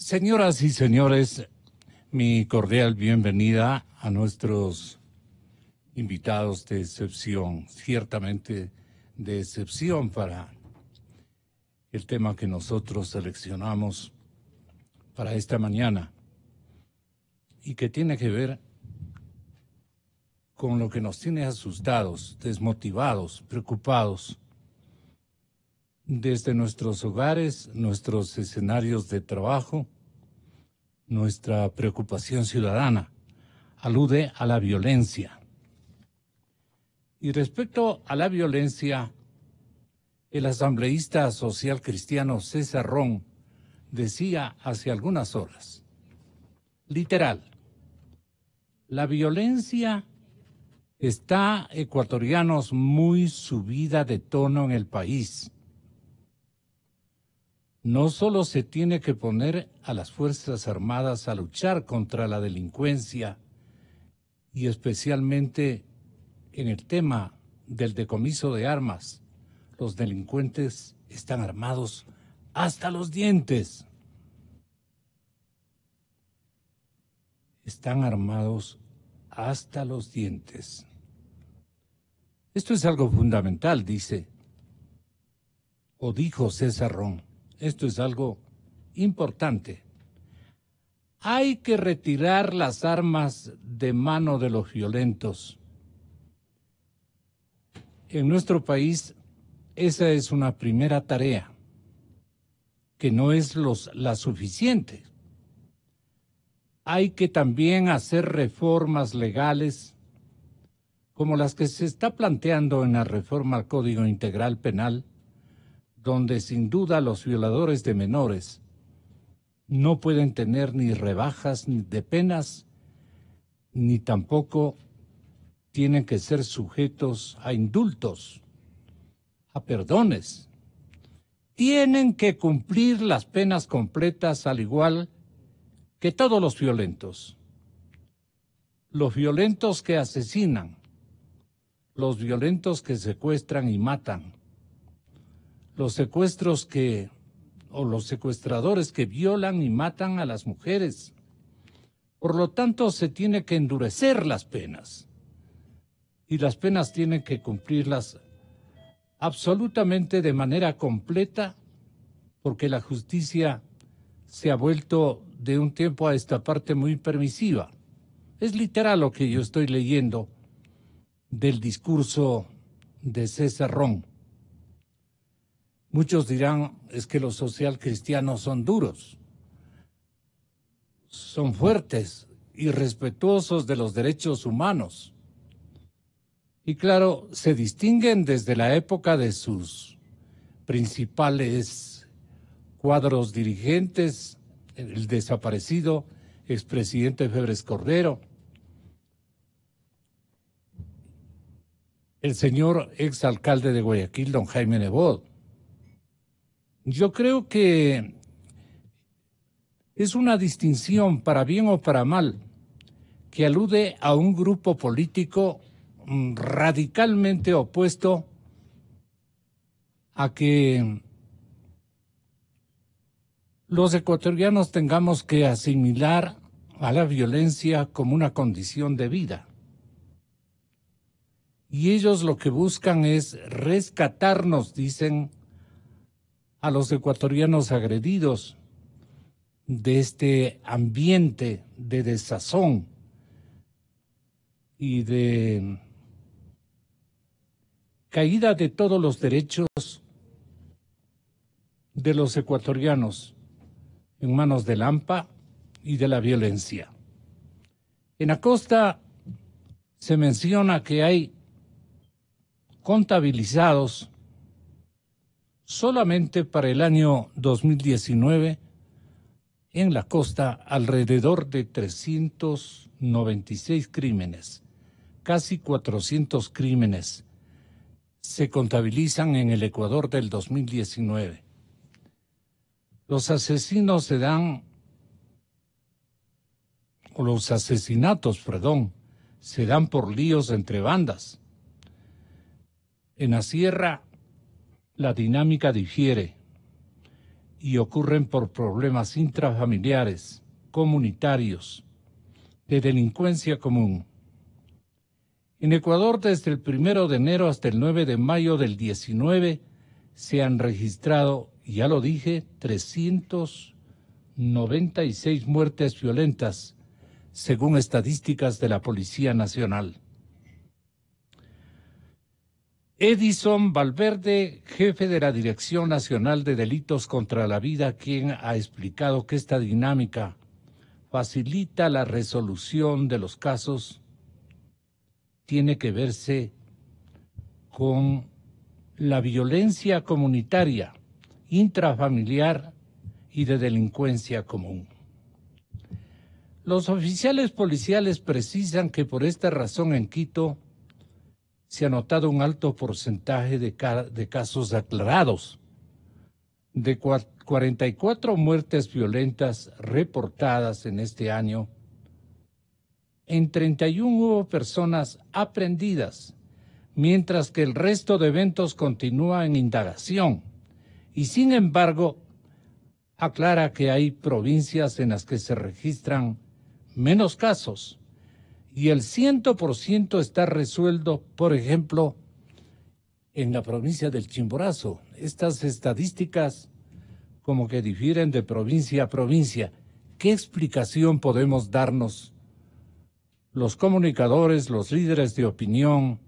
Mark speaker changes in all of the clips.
Speaker 1: Señoras y señores, mi cordial bienvenida a nuestros invitados de excepción, ciertamente de excepción para el tema que nosotros seleccionamos para esta mañana y que tiene que ver con lo que nos tiene asustados, desmotivados, preocupados desde nuestros hogares, nuestros escenarios de trabajo, nuestra preocupación ciudadana. Alude a la violencia. Y respecto a la violencia, el asambleísta social cristiano César Rón decía hace algunas horas, literal, la violencia está, ecuatorianos, muy subida de tono en el país no solo se tiene que poner a las Fuerzas Armadas a luchar contra la delincuencia y especialmente en el tema del decomiso de armas. Los delincuentes están armados hasta los dientes. Están armados hasta los dientes. Esto es algo fundamental, dice, o dijo César Rón. Esto es algo importante. Hay que retirar las armas de mano de los violentos. En nuestro país, esa es una primera tarea, que no es la suficiente. Hay que también hacer reformas legales, como las que se está planteando en la reforma al Código Integral Penal, donde sin duda los violadores de menores no pueden tener ni rebajas ni de penas, ni tampoco tienen que ser sujetos a indultos, a perdones. Tienen que cumplir las penas completas al igual que todos los violentos. Los violentos que asesinan, los violentos que secuestran y matan, los secuestros que, o los secuestradores que violan y matan a las mujeres. Por lo tanto, se tiene que endurecer las penas. Y las penas tienen que cumplirlas absolutamente de manera completa, porque la justicia se ha vuelto de un tiempo a esta parte muy permisiva. Es literal lo que yo estoy leyendo del discurso de César Rón. Muchos dirán, es que los social cristianos son duros, son fuertes y respetuosos de los derechos humanos. Y claro, se distinguen desde la época de sus principales cuadros dirigentes, el desaparecido expresidente Febres Cordero, el señor exalcalde de Guayaquil, don Jaime Nebot, yo creo que es una distinción, para bien o para mal, que alude a un grupo político mm, radicalmente opuesto a que los ecuatorianos tengamos que asimilar a la violencia como una condición de vida. Y ellos lo que buscan es rescatarnos, dicen, a los ecuatorianos agredidos de este ambiente de desazón y de caída de todos los derechos de los ecuatorianos en manos del AMPA y de la violencia. En Acosta se menciona que hay contabilizados solamente para el año 2019 en la costa alrededor de 396 crímenes, casi 400 crímenes se contabilizan en el Ecuador del 2019. Los asesinos se dan, o los asesinatos, perdón, se dan por líos entre bandas. En la sierra la dinámica difiere y ocurren por problemas intrafamiliares, comunitarios, de delincuencia común. En Ecuador, desde el 1 de enero hasta el 9 de mayo del 19, se han registrado, ya lo dije, 396 muertes violentas, según estadísticas de la Policía Nacional. Edison Valverde, jefe de la Dirección Nacional de Delitos contra la Vida, quien ha explicado que esta dinámica facilita la resolución de los casos, tiene que verse con la violencia comunitaria, intrafamiliar y de delincuencia común. Los oficiales policiales precisan que por esta razón en Quito, se ha notado un alto porcentaje de, de casos aclarados. De 44 muertes violentas reportadas en este año, en 31 hubo personas aprendidas, mientras que el resto de eventos continúa en indagación. Y sin embargo, aclara que hay provincias en las que se registran menos casos y el 100% está resuelto, por ejemplo, en la provincia del Chimborazo. Estas estadísticas como que difieren de provincia a provincia. ¿Qué explicación podemos darnos los comunicadores, los líderes de opinión,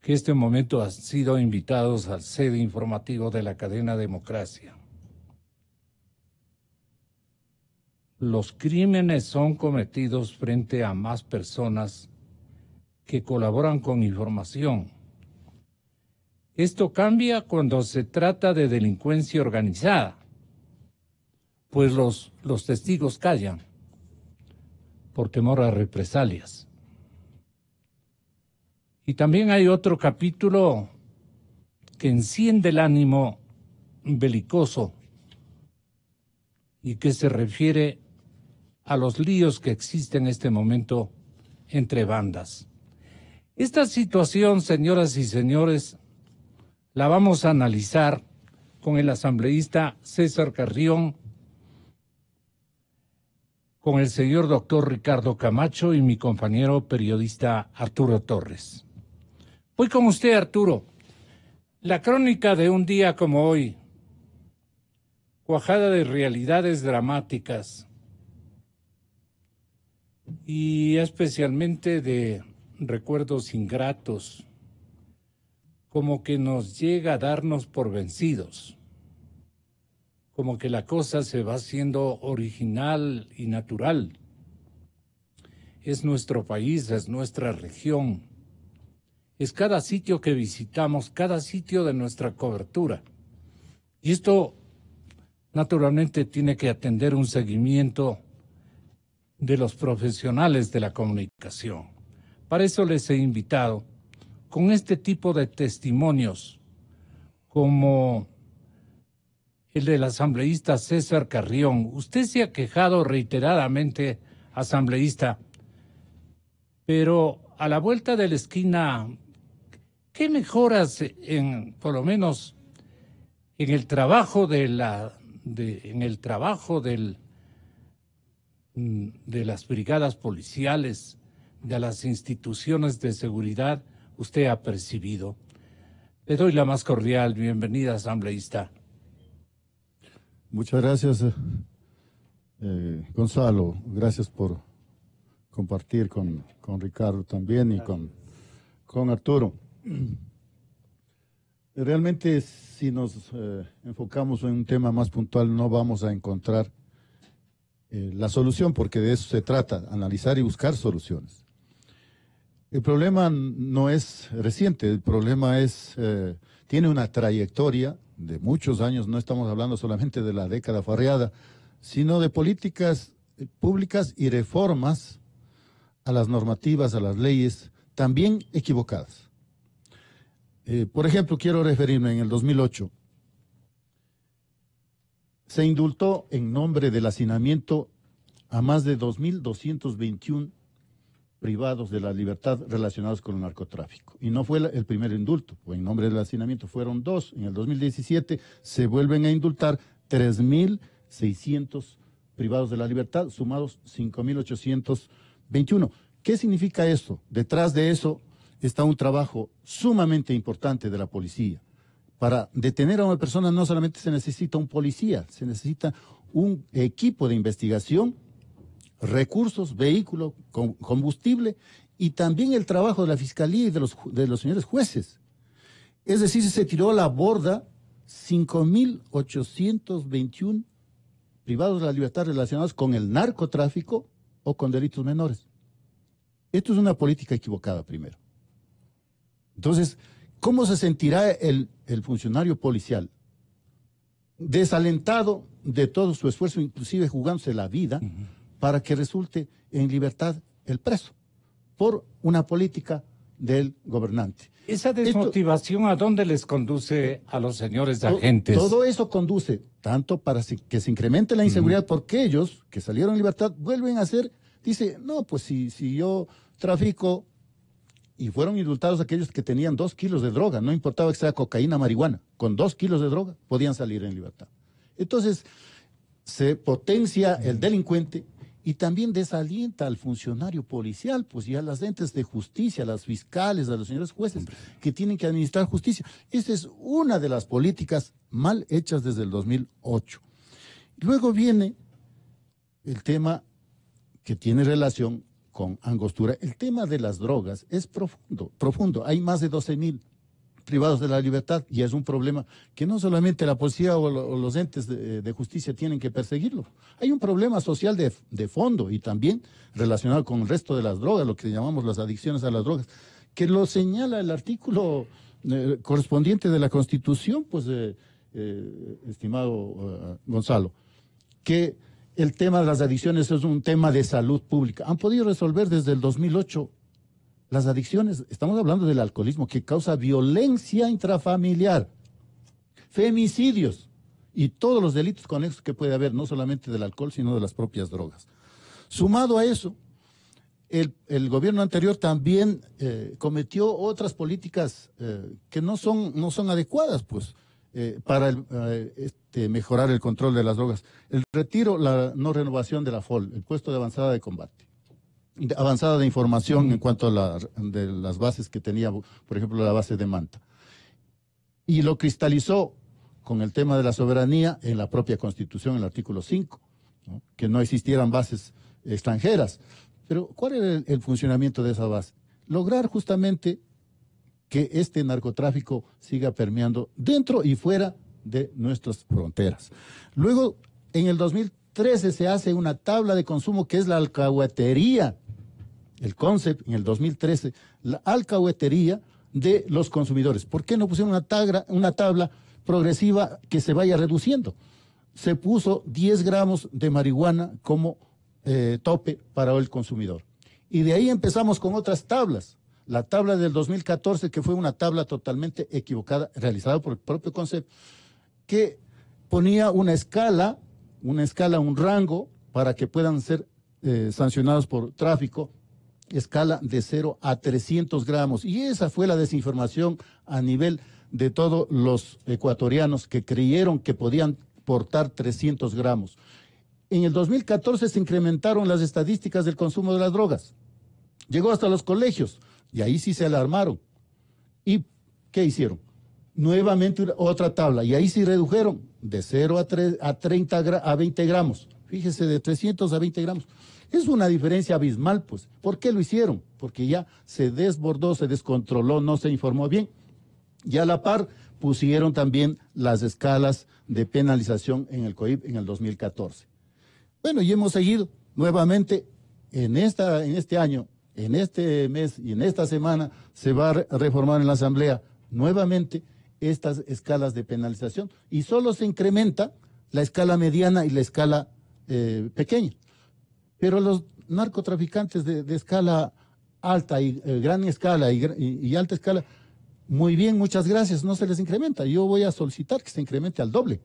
Speaker 1: que este momento han sido invitados al sede informativo de la cadena Democracia? los crímenes son cometidos frente a más personas que colaboran con información. Esto cambia cuando se trata de delincuencia organizada, pues los, los testigos callan por temor a represalias. Y también hay otro capítulo que enciende el ánimo belicoso y que se refiere a a los líos que existen en este momento entre bandas. Esta situación, señoras y señores, la vamos a analizar con el asambleísta César Carrión, con el señor doctor Ricardo Camacho y mi compañero periodista Arturo Torres. Voy con usted, Arturo. La crónica de un día como hoy, cuajada de realidades dramáticas, y especialmente de recuerdos ingratos, como que nos llega a darnos por vencidos, como que la cosa se va haciendo original y natural. Es nuestro país, es nuestra región, es cada sitio que visitamos, cada sitio de nuestra cobertura. Y esto naturalmente tiene que atender un seguimiento de los profesionales de la comunicación. Para eso les he invitado con este tipo de testimonios, como el del asambleísta César Carrión. Usted se ha quejado reiteradamente, asambleísta, pero a la vuelta de la esquina, ¿qué mejoras en, por lo menos, en el trabajo de la, en el trabajo del Mm, de las brigadas policiales, de las instituciones de seguridad, usted ha percibido. Le doy la más cordial bienvenida, asambleísta.
Speaker 2: Muchas gracias, eh, eh, Gonzalo. Gracias por compartir con, Ricardo también y con, Arturo. Realmente, si nos eh, enfocamos en un tema más puntual, no vamos a encontrar eh, la solución, porque de eso se trata, analizar y buscar soluciones. El problema no es reciente, el problema es, eh, tiene una trayectoria de muchos años, no estamos hablando solamente de la década farreada, sino de políticas eh, públicas y reformas a las normativas, a las leyes, también equivocadas. por ejemplo, quiero referirme en el 2008 se indultó en nombre del hacinamiento a más de 2.221 privados de la libertad relacionados con el narcotráfico. Y no fue el primer indulto, en nombre del hacinamiento fueron dos. En el 2017 se vuelven a indultar 3.600 privados de la libertad, sumados 5.821. ¿Qué significa esto? Detrás de eso está un trabajo sumamente importante de la policía. Para detener a una persona no solamente se necesita un policía, se necesita un equipo de investigación, recursos, vehículo, combustible y también el trabajo de la fiscalía y de los, señores jueces. Es decir, se tiró a la borda 5.821 privados de la libertad relacionados con el narcotráfico o con delitos menores. Esto es una política equivocada primero. Entonces, ¿Cómo se sentirá el, funcionario policial? Desalentado de todo su esfuerzo, inclusive jugándose la vida, para que resulte en libertad el preso, por una política del gobernante.
Speaker 1: ¿Esa desmotivación a dónde les conduce a los señores de agentes? Todo
Speaker 2: eso conduce tanto para que se incremente la inseguridad, porque ellos que salieron en libertad vuelven a ser, dice, no, pues si yo trafico y fueron indultados aquellos que tenían dos kilos de droga, no importaba que sea cocaína, marihuana, con dos kilos de droga podían salir en libertad. Entonces, se potencia el delincuente y también desalienta al funcionario policial, pues y a las entes de justicia, a las fiscales, a los señores jueces que tienen que administrar justicia. Esa es una de las políticas mal hechas desde el 2008. Luego viene el tema que tiene relación con angostura. El tema de las drogas es profundo, profundo. Hay más de 12.000 privados de la libertad y es un problema que no solamente la policía o, los entes de, justicia tienen que perseguirlo. Hay un problema social de, fondo y también relacionado con el resto de las drogas, lo que llamamos las adicciones a las drogas, que lo señala el artículo eh, correspondiente de la Constitución, pues, eh, eh, estimado Gonzalo, que el tema de las adicciones es un tema de salud pública. Han podido resolver desde el 2008 las adicciones. Estamos hablando del alcoholismo que causa violencia intrafamiliar, femicidios y todos los delitos conexos que puede haber, no solamente del alcohol, sino de las propias drogas. Sumado a eso, el, gobierno anterior también eh, cometió otras políticas eh, que no son, no son adecuadas, pues eh, para eh, este, mejorar el control de las drogas. El retiro, la no renovación de la FOL, el puesto de avanzada de combate. avanzada de información en cuanto a las bases que tenía, por ejemplo, la base de Manta. Y lo cristalizó con el tema de la soberanía en la propia Constitución, en el artículo 5, que no existieran bases extranjeras. Pero, ¿cuál era el funcionamiento de esa base? Lograr justamente que este narcotráfico siga permeando dentro y fuera de nuestras fronteras. Luego, en el 2013 se hace una tabla de consumo que es la alcahuetería, el concept en el 2013, la alcahuetería de los consumidores. ¿Por qué no pusieron una, tabla progresiva que se vaya reduciendo? Se puso 10 gramos de marihuana como eh, tope para el consumidor. Y de ahí empezamos con otras tablas la tabla del 2014, que fue una tabla totalmente equivocada, realizada por el propio concepto que ponía una escala, una escala, un rango, para que puedan ser eh, sancionados por tráfico, escala de 0 a 300 gramos. Y esa fue la desinformación a nivel de todos los ecuatorianos que creyeron que podían portar 300 gramos. En el 2014 se incrementaron las estadísticas del consumo de las drogas. Llegó hasta los colegios. Y ahí sí se alarmaron. ¿Y qué hicieron? Nuevamente otra tabla. Y ahí sí redujeron de 0 a, 3, a, 30 a 20 gramos. Fíjese, de 300 a 20 gramos. Es una diferencia abismal, pues. ¿Por qué lo hicieron? Porque ya se desbordó, se descontroló, no se informó bien. Y a la par pusieron también las escalas de penalización en el COIP en el 2014. Bueno, y hemos seguido nuevamente en, esta, en este año en este mes y en esta semana se va a reformar en la Asamblea nuevamente estas escalas de penalización y solo se incrementa la escala mediana y la escala eh, pequeña. Pero los narcotraficantes de, escala alta y eh, gran escala y alta escala, muy bien, muchas gracias, no se les incrementa. Yo voy a solicitar que se incremente al doble,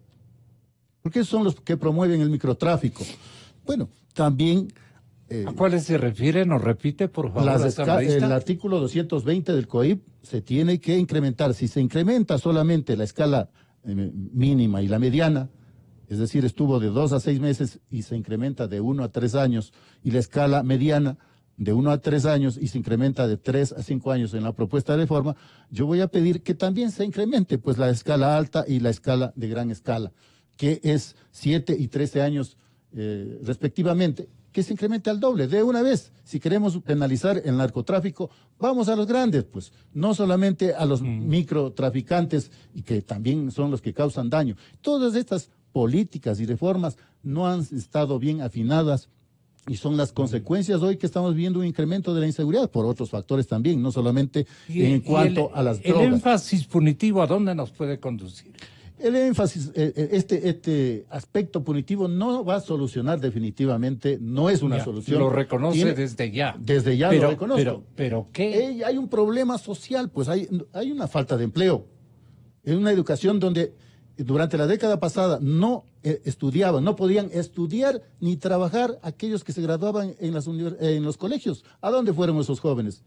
Speaker 2: porque son los que promueven el microtráfico. Bueno, también eh, ¿A cuáles se refiere? ¿Nos repite, por favor? Las el artículo 220 del COIP se tiene que incrementar. Si se incrementa solamente la escala eh, mínima y la mediana, es decir, estuvo de dos a seis meses y se incrementa de uno a tres años, y la escala mediana de uno a tres años y se incrementa de tres a cinco años en la propuesta de reforma, yo voy a pedir que también se incremente pues la escala alta y la escala de gran escala, que es siete y trece años eh, respectivamente que se incremente al doble, de una vez. Si queremos penalizar el narcotráfico, vamos a los grandes, pues, no solamente a los mm. microtraficantes, y que también son los que causan daño. Todas estas políticas y reformas no han estado bien afinadas y son las consecuencias hoy que estamos viendo un incremento de la inseguridad por otros factores también, no solamente en cuanto a las drogas. ¿El énfasis punitivo a dónde nos
Speaker 1: puede conducir?
Speaker 2: El énfasis, eh, eh, este, este aspecto punitivo no va a solucionar definitivamente, no es una solución. Lo reconoce desde
Speaker 1: ya. Desde ya lo reconoce. Pero,
Speaker 2: ¿qué? hay un problema social, pues hay, hay una falta de empleo. Es una educación donde durante la década pasada no eh, estudiaban, no podían estudiar ni trabajar aquellos que se graduaban en, las en los colegios. ¿A dónde fueron esos jóvenes?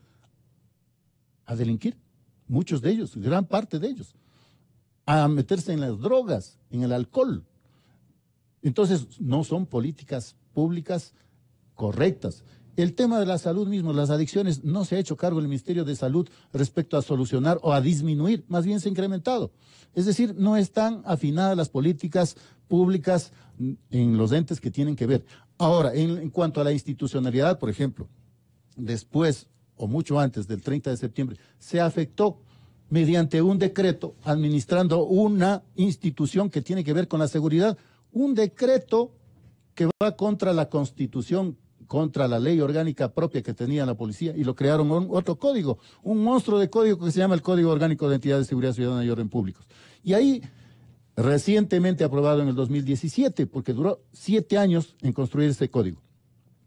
Speaker 2: A delinquir, muchos de ellos, gran parte de ellos a meterse en las drogas, en el alcohol. Entonces, no son políticas públicas correctas. El tema de la salud mismo, las adicciones, no se ha hecho cargo el Ministerio de Salud respecto a solucionar o a disminuir, más bien se ha incrementado. Es decir, no están afinadas las políticas públicas en los entes que tienen que ver. Ahora, en, en cuanto a la institucionalidad, por ejemplo, después o mucho antes del 30 de septiembre, se afectó mediante un decreto administrando una institución que tiene que ver con la seguridad, un decreto que va contra la constitución, contra la ley orgánica propia que tenía la policía y lo crearon un, otro código, un monstruo de código que se llama el Código Orgánico de Entidades de Seguridad Ciudadana y Orden Públicos. Y ahí, recientemente aprobado en el 2017, porque duró siete años en construir ese código.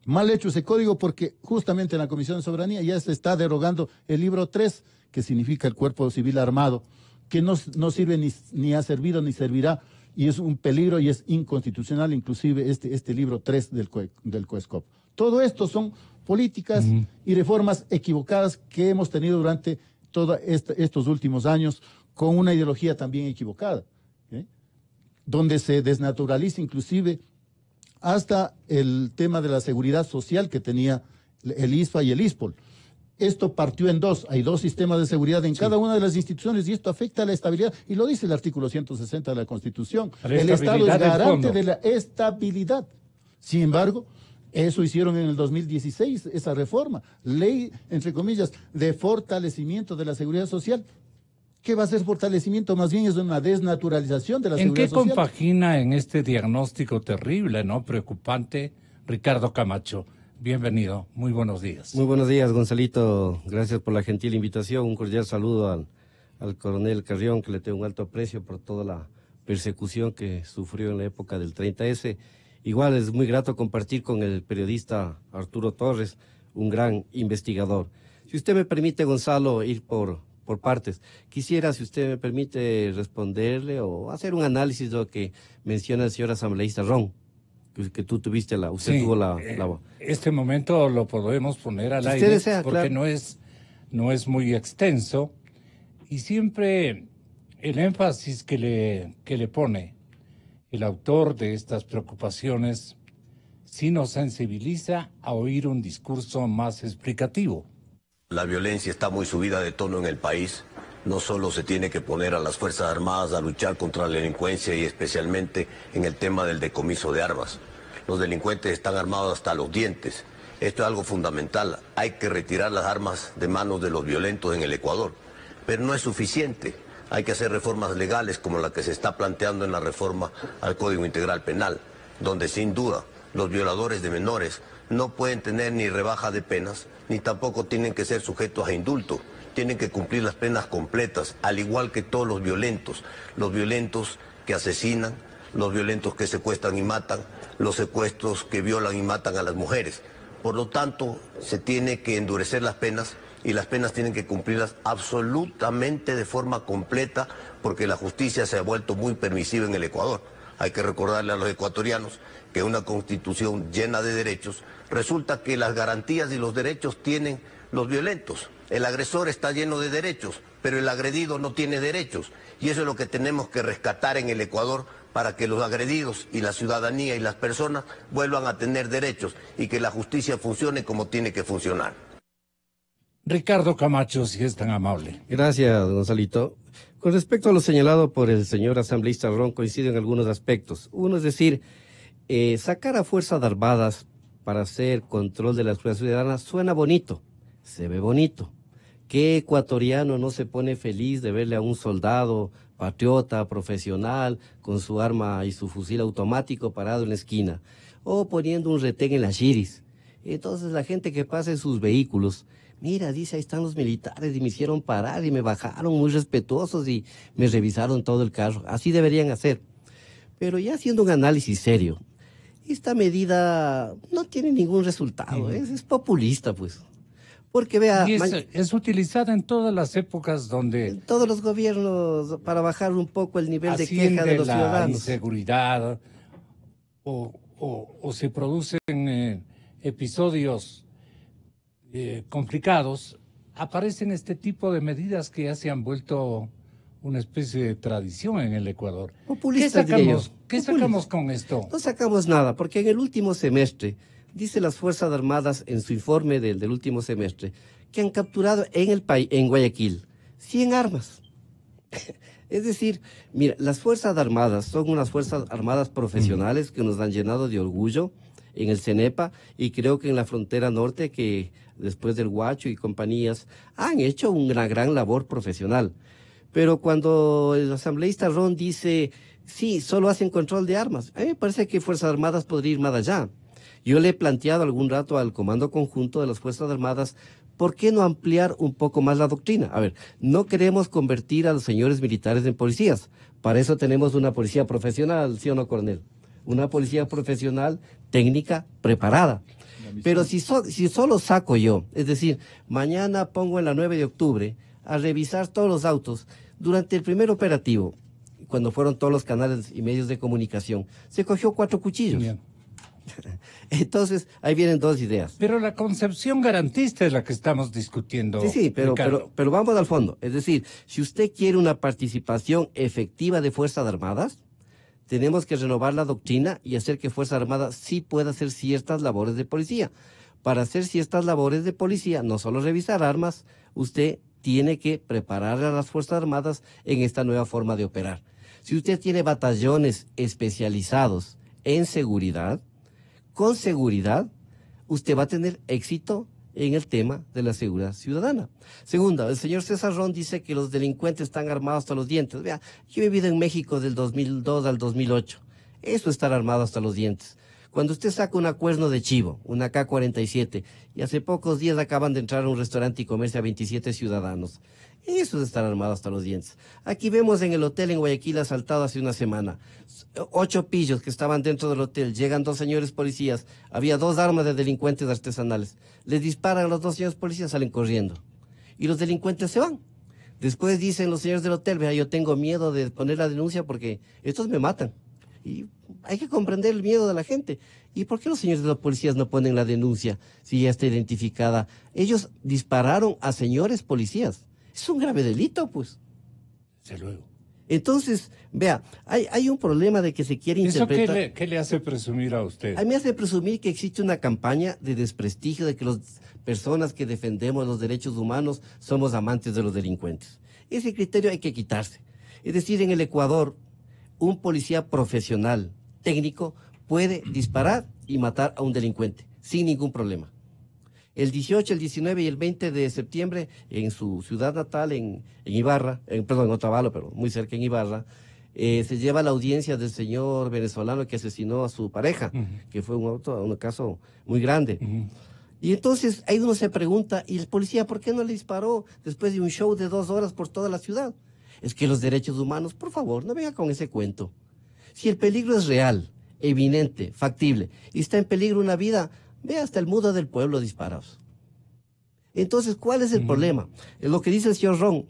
Speaker 2: Mal hecho ese código porque justamente en la Comisión de Soberanía ya se está derogando el libro 3 que significa el cuerpo civil armado, que no, sirve ni, ha servido ni servirá, y es un peligro y es inconstitucional, inclusive este, este libro 3 del, del COESCOP. Todo esto son políticas y reformas equivocadas que hemos tenido durante todos estos últimos años con una ideología también equivocada, ¿eh? donde se desnaturaliza inclusive hasta el tema de la seguridad social que tenía el ISFA y el ISPOL esto partió en dos. Hay dos sistemas de seguridad en cada una de las instituciones y esto afecta a la estabilidad. Y lo dice el artículo 160 de la Constitución. el Estado es garante de la estabilidad. Sin embargo, eso hicieron en el 2016, esa reforma, ley, entre comillas, de fortalecimiento de la seguridad social. ¿Qué va a ser fortalecimiento? Más bien es una desnaturalización de la seguridad social? ¿En ¿Qué
Speaker 1: compagina en este diagnóstico terrible, no preocupante, Ricardo Camacho? Bienvenido, muy buenos días. Muy buenos días,
Speaker 3: Gonzalito. Gracias por la gentil invitación. Un cordial saludo al, coronel Carrión, que le tengo un alto aprecio por toda la persecución que sufrió en la época del 30S. Igual es muy grato compartir con el periodista Arturo Torres, un gran investigador. Si usted me permite, Gonzalo, ir por, por partes. Quisiera, si usted me permite, responderle o hacer un análisis de lo que menciona el señor asambleísta Ron. Pues, que tú tuviste la, usted tuvo eh, la,
Speaker 1: Este momento lo podemos poner al aire porque no, es, no es muy extenso y siempre el énfasis que le, que le pone el autor de estas preocupaciones sí nos sensibiliza a oír un discurso más explicativo.
Speaker 4: La violencia está muy subida de tono en el país no solo se tiene que poner a las Fuerzas Armadas a luchar contra la delincuencia y especialmente en el tema del decomiso de armas. Los delincuentes están armados hasta los dientes. Esto es algo fundamental. Hay que retirar las armas de manos de los violentos en el Ecuador. Pero no es suficiente. Hay que hacer reformas legales como la que se está planteando en la reforma al Código Integral Penal, donde sin duda los violadores de menores no pueden tener ni rebaja de penas, ni tampoco tienen que ser sujetos a indulto tienen que cumplir las penas completas, al igual que todos los violentos, los violentos que asesinan, los violentos que secuestran y matan, los secuestros que violan y matan a las mujeres. Por lo tanto, se tiene que endurecer las penas y las penas tienen que cumplirlas absolutamente de forma completa porque la justicia se ha vuelto muy permisiva en el Ecuador. Hay que recordarle a los ecuatorianos que una constitución llena de derechos resulta que las garantías y los derechos tienen los violentos. El agresor está lleno de derechos, pero el agredido no tiene derechos. Y eso es lo que tenemos que rescatar en el Ecuador para que los agredidos y la ciudadanía y las personas vuelvan a tener derechos y que la justicia funcione como tiene que funcionar.
Speaker 1: Ricardo Camacho, si es tan amable. Gracias, Gonzalito. Con respecto
Speaker 3: a lo señalado por el señor asambleísta Ron, coincido en algunos aspectos. Uno es decir, eh, sacar a fuerza armadas para hacer control de las ciudadanas suena bonito, se ve bonito, ¿Qué ecuatoriano no se pone feliz de verle a un soldado patriota, profesional, con su arma y su fusil automático parado en la esquina? O poniendo un retén en las chiris. Entonces la gente que pasa en sus vehículos, mira, dice, ahí están los militares y me hicieron parar y me bajaron muy respetuosos y me revisaron todo el carro. Así deberían hacer. Pero ya haciendo un análisis serio, esta medida no tiene ningún resultado, es populista pues. Porque
Speaker 1: vea. Y es, utilizada en todas las épocas donde. En
Speaker 3: todos los gobiernos para bajar un poco el nivel de queja de los ciudadanos. inseguridad
Speaker 1: o, o, o se producen eh, episodios eh, complicados, aparecen este tipo de medidas que ya se han vuelto una especie de tradición en el Ecuador. ¿Qué sacamos, ¿qué sacamos con esto?
Speaker 3: No sacamos nada, porque en el último semestre Dice las Fuerzas Armadas en su informe del, último semestre que han capturado en el en Guayaquil, 100 armas. Es decir, mira, las Fuerzas Armadas son unas Fuerzas Armadas profesionales que nos han llenado de orgullo en el CENEPA y creo que en la frontera norte que después del Guacho y compañías han hecho una gran labor profesional. Pero cuando el asambleísta Ron dice, sí, solo hacen control de armas, a mí me parece que Fuerzas Armadas podría ir más allá. Yo le he planteado algún rato al Comando Conjunto de las Fuerzas Armadas, ¿por qué no ampliar un poco más la doctrina? A ver, no queremos convertir a los señores militares en policías. Para eso tenemos una policía profesional, ¿sí o no, coronel? Una policía profesional, técnica, preparada. Pero si, si solo saco yo, es decir, mañana pongo en la 9 de octubre a revisar todos los autos, durante el primer operativo, cuando fueron todos los canales y medios de comunicación, se cogió cuatro cuchillos. Entonces, ahí vienen dos ideas. Pero la concepción garantista es la que estamos
Speaker 1: discutiendo.
Speaker 3: Sí, sí, pero, vamos al fondo. Es decir, si usted quiere una participación efectiva de Fuerzas Armadas, tenemos que renovar la doctrina y hacer que Fuerzas Armadas sí pueda hacer ciertas labores de policía. Para hacer ciertas labores de policía, no solo revisar armas, usted tiene que preparar a las Fuerzas Armadas en esta nueva forma de operar. Si usted tiene batallones especializados en seguridad, con seguridad, usted va a tener éxito en el tema de la seguridad ciudadana. Segunda, el señor César Ron dice que los delincuentes están armados hasta los dientes. Vea, yo he vivido en México del 2002 al 2008. Eso estar armado hasta los dientes. Cuando usted saca un acuerno de chivo, una K-47, y hace pocos días acaban de entrar a un restaurante y comerse a 27 ciudadanos, eso es estar armado hasta los dientes. Aquí vemos en el hotel en Guayaquil asaltado hace una semana. Ocho pillos que estaban dentro del hotel. Llegan dos señores policías. Había dos armas de delincuentes artesanales. Les disparan a los dos señores policías, salen corriendo. Y los delincuentes se van. Después dicen los señores del hotel, vea, yo tengo miedo de poner la denuncia porque estos me matan. Y hay que comprender el miedo de la gente. ¿Y por qué los señores de los policías no ponen la denuncia si ya está identificada? Ellos dispararon a señores policías es un grave delito, pues. Desde luego. Entonces, vea, hay, un problema de que se quiere interpretar. ¿Eso qué le,
Speaker 1: qué le hace presumir a usted? A
Speaker 3: mí me hace presumir que existe una campaña de desprestigio de que las personas que defendemos los derechos humanos somos amantes de los delincuentes. Ese criterio hay que quitarse. Es decir, en el Ecuador, un policía profesional, técnico, puede disparar y matar a un delincuente sin ningún problema el 18, el 19 y el 20 de septiembre en su ciudad natal, en, Ibarra, en, perdón, en Otavalo, pero muy cerca en Ibarra, eh, se lleva la audiencia del señor venezolano que asesinó a su pareja, que fue un, auto, un caso muy grande. Y entonces ahí uno se pregunta, ¿y el policía por qué no le disparó después de un show de dos horas por toda la ciudad? Es que los derechos humanos, por favor, no venga con ese cuento. Si el peligro es real, evidente, factible, y está en peligro una vida, Ve hasta el mudo del pueblo disparados. Entonces, ¿cuál es el problema? Lo que dice el señor Ron,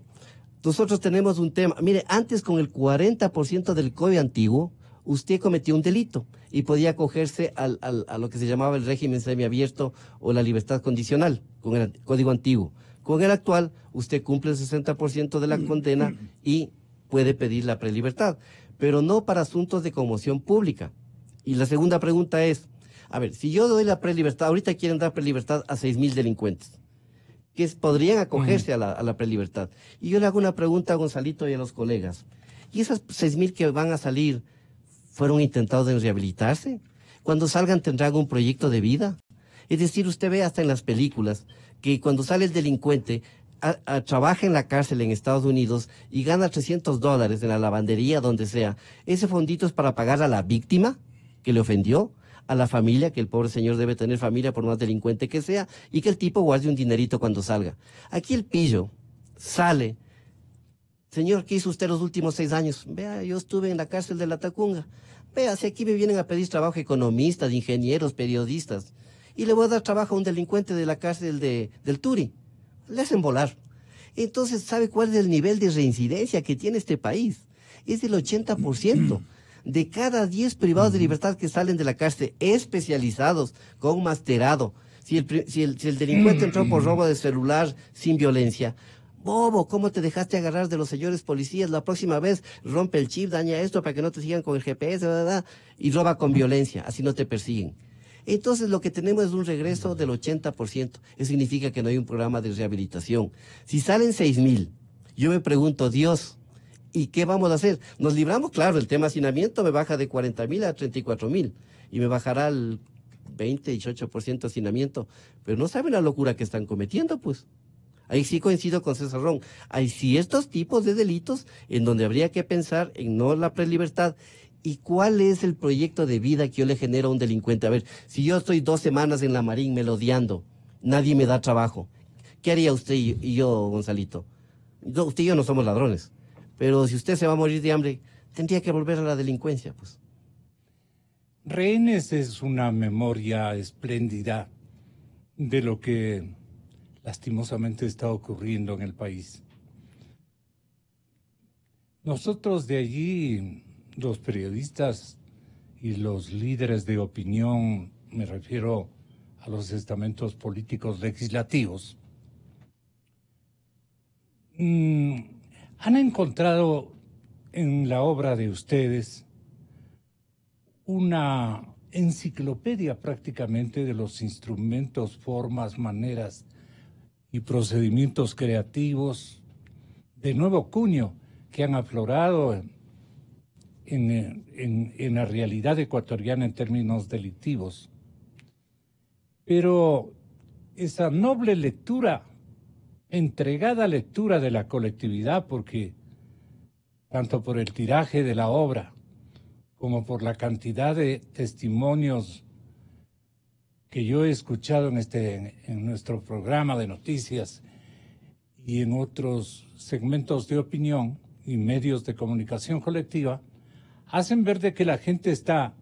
Speaker 3: nosotros tenemos un tema. Mire, antes con el 40% del código antiguo, usted cometió un delito y podía acogerse a lo que se llamaba el régimen semiabierto o la libertad condicional con el código antiguo. Con el actual, usted cumple el 60% de la mm. condena y puede pedir la prelibertad, pero no para asuntos de conmoción pública. Y la segunda pregunta es, a ver, si yo doy la prelibertad, ahorita quieren dar prelibertad a seis mil delincuentes que podrían acogerse a, la, prelibertad. Y yo le hago una pregunta a Gonzalito y a los colegas. ¿Y esas seis mil que van a salir fueron intentados en rehabilitarse? Cuando salgan tendrán un proyecto de vida. Es decir, usted ve hasta en las películas que cuando sale el delincuente trabaja en la cárcel en Estados Unidos y gana 300 dólares en la lavandería, donde sea, ese fondito es para pagar a la víctima que le ofendió, a la familia, que el pobre señor debe tener familia por más delincuente que sea, y que el tipo guarde un dinerito cuando salga. Aquí el pillo sale. Señor, ¿qué hizo usted los últimos seis años? Vea, yo estuve en la cárcel de la Tacunga. Vea, si aquí me vienen a pedir trabajo economistas, ingenieros, periodistas, y le voy a dar trabajo a un delincuente de la cárcel de, del Turi. Le hacen volar. Entonces, ¿sabe cuál es el nivel de reincidencia que tiene este país? Es del 80% de cada 10 privados de libertad que salen de la cárcel, especializados, con masterado, si el, delincuente entró por robo de celular sin violencia, bobo, ¿cómo te dejaste agarrar de los señores policías? La próxima vez rompe el chip, daña esto para que no te sigan con el GPS, ¿verdad? y roba con violencia, así no te persiguen. Entonces lo que tenemos es un regreso del 80%. Eso significa que no hay un programa de rehabilitación. Si salen 6 mil, yo me pregunto, Dios, ¿Y qué vamos a hacer? Nos libramos, claro, el tema hacinamiento me baja de 40 mil a 34 mil y me bajará el 20, 18% hacinamiento. Pero no saben la locura que están cometiendo, pues. Ahí sí coincido con César Ron, Hay ciertos tipos de delitos en donde habría que pensar en no la prelibertad. ¿Y cuál es el proyecto de vida que yo le genero a un delincuente? A ver, si yo estoy dos semanas en la Marín melodiando, nadie me da trabajo. ¿Qué haría usted y yo, Gonzalito? usted y yo no somos ladrones pero si usted se va a morir de hambre, tendría que volver a la delincuencia, pues.
Speaker 1: Rehenes es una memoria espléndida de lo que lastimosamente está ocurriendo en el país. Nosotros de allí, los periodistas y los líderes de opinión, me refiero a los estamentos políticos legislativos, mm, ¿Han encontrado en la obra de ustedes una enciclopedia prácticamente de los instrumentos, formas, maneras y procedimientos creativos de nuevo cuño que han aflorado en, en la realidad ecuatoriana en términos delictivos? Pero esa noble lectura entregada lectura de la colectividad, porque tanto por el tiraje de la obra como por la cantidad de testimonios que yo he escuchado en, este, en, nuestro programa de noticias y en otros segmentos de opinión y medios de comunicación colectiva, hacen ver de que la gente está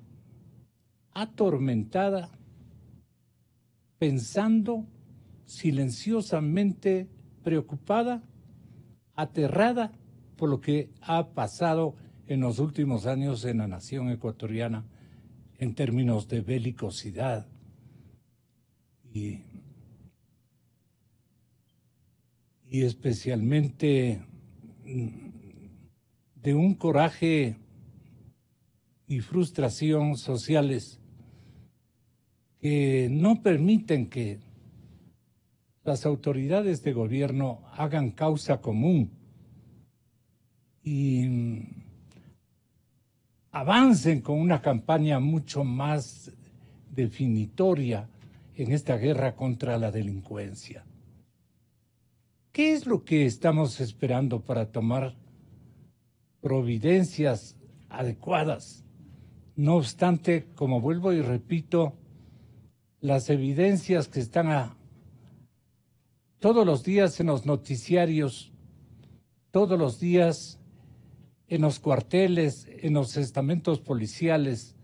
Speaker 1: atormentada pensando silenciosamente preocupada, aterrada por lo que ha pasado en los últimos años en la nación ecuatoriana en términos de belicosidad. Y, especialmente mm, de un coraje y frustración sociales que no permiten que las autoridades de gobierno hagan causa común y mm, avancen con una campaña mucho más definitoria en esta guerra contra la delincuencia. ¿Qué es lo que estamos esperando para tomar providencias adecuadas? No obstante, como vuelvo y repito, las evidencias que están a, todos los días en los noticiarios, todos los días en los cuarteles, en los estamentos policiales